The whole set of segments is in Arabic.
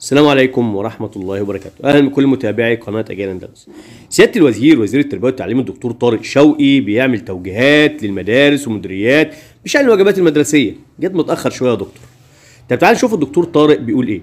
السلام عليكم ورحمة الله وبركاته، أهلا بكل متابعي قناة أجيال أندلس. سيادة الوزير وزير التربية والتعليم الدكتور طارق شوقي بيعمل توجيهات للمدارس والمديريات بشأن الواجبات المدرسية، جت متأخر شوية يا دكتور. طب تعالى نشوف الدكتور طارق بيقول إيه.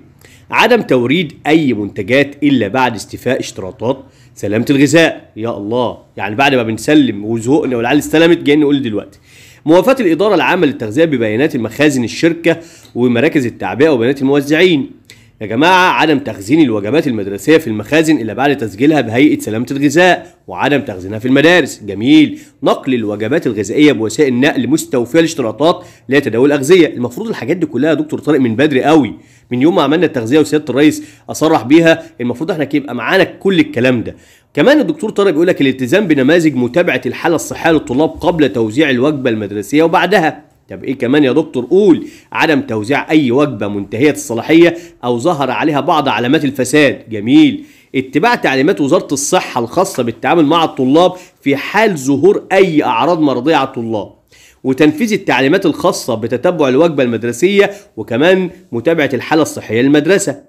عدم توريد أي منتجات إلا بعد استيفاء اشتراطات سلامة الغذاء، يا الله، يعني بعد ما بنسلم وزهقنا والعيال استلمت جايين نقول دلوقتي. موافاة الإدارة العامة للتغذية ببيانات المخازن الشركة ومراكز التعبئة وبيانات الموزعين. يا جماعة عدم تخزين الوجبات المدرسية في المخازن إلا بعد تسجيلها بهيئة سلامة الغذاء وعدم تخزينها في المدارس جميل نقل الوجبات الغذائية بوسائل نقل مستوفية الاشتراطات لتداول الأغذية المفروض الحاجات دي كلها يا دكتور طارق من بدري قوي من يوم ما عملنا التغذية وسيادة الرئيس أصرح بيها المفروض احنا يبقى معانا كل الكلام ده كمان الدكتور طارق بيقول لك الالتزام بنماذج متابعة الحالة الصحية للطلاب قبل توزيع الوجبة المدرسية وبعدها طب ايه كمان يا دكتور قول عدم توزيع اي وجبه منتهيه الصلاحيه او ظهر عليها بعض علامات الفساد جميل اتباع تعليمات وزاره الصحه الخاصه بالتعامل مع الطلاب في حال ظهور اي اعراض مرضيه على الطلاب وتنفيذ التعليمات الخاصه بتتبع الوجبه المدرسيه وكمان متابعه الحاله الصحيه للمدرسه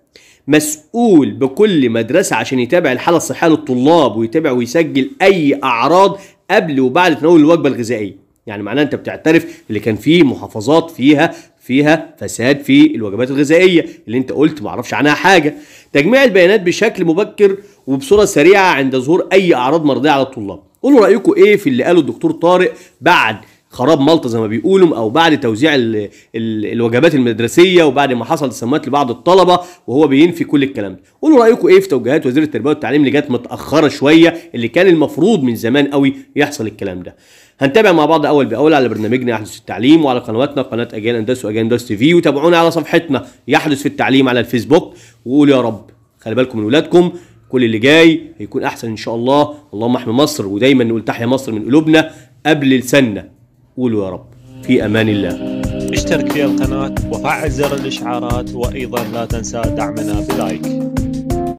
مسؤول بكل مدرسة عشان يتابع الحالة الصحية للطلاب ويتابع ويسجل أي أعراض قبل وبعد تناول الوجبة الغذائية يعني معناه انت بتعترف اللي كان فيه محافظات فيها فيها فساد في الوجبات الغذائيه اللي انت قلت ما اعرفش عنها حاجه تجميع البيانات بشكل مبكر وبصوره سريعه عند ظهور اي اعراض مرضيه على الطلاب قولوا رايكم ايه في اللي قاله الدكتور طارق بعد خراب مالطا زي ما بيقولوا او بعد توزيع الـ الـ الوجبات المدرسيه وبعد ما حصل تسميات لبعض الطلبه وهو بينفي كل الكلام ده قولوا رايكم ايه في توجيهات وزير التربيه والتعليم اللي جت متاخره شويه اللي كان المفروض من زمان قوي يحصل الكلام ده هنتابع مع بعض اول باول على برنامجنا يحدث في التعليم وعلى قنواتنا قناه اجيال اندس واجيال اندس تي في وتابعونا على صفحتنا يحدث في التعليم على الفيسبوك وقولوا يا رب خلي بالكم من ولادكم كل اللي جاي هيكون احسن ان شاء الله اللهم احمي مصر ودايما نقول تحيا مصر من قلوبنا قبل لساننا قولوا يا رب في أمان الله اشترك في القناة وفعل زر الإشعارات وأيضا لا تنسى دعمنا بلايك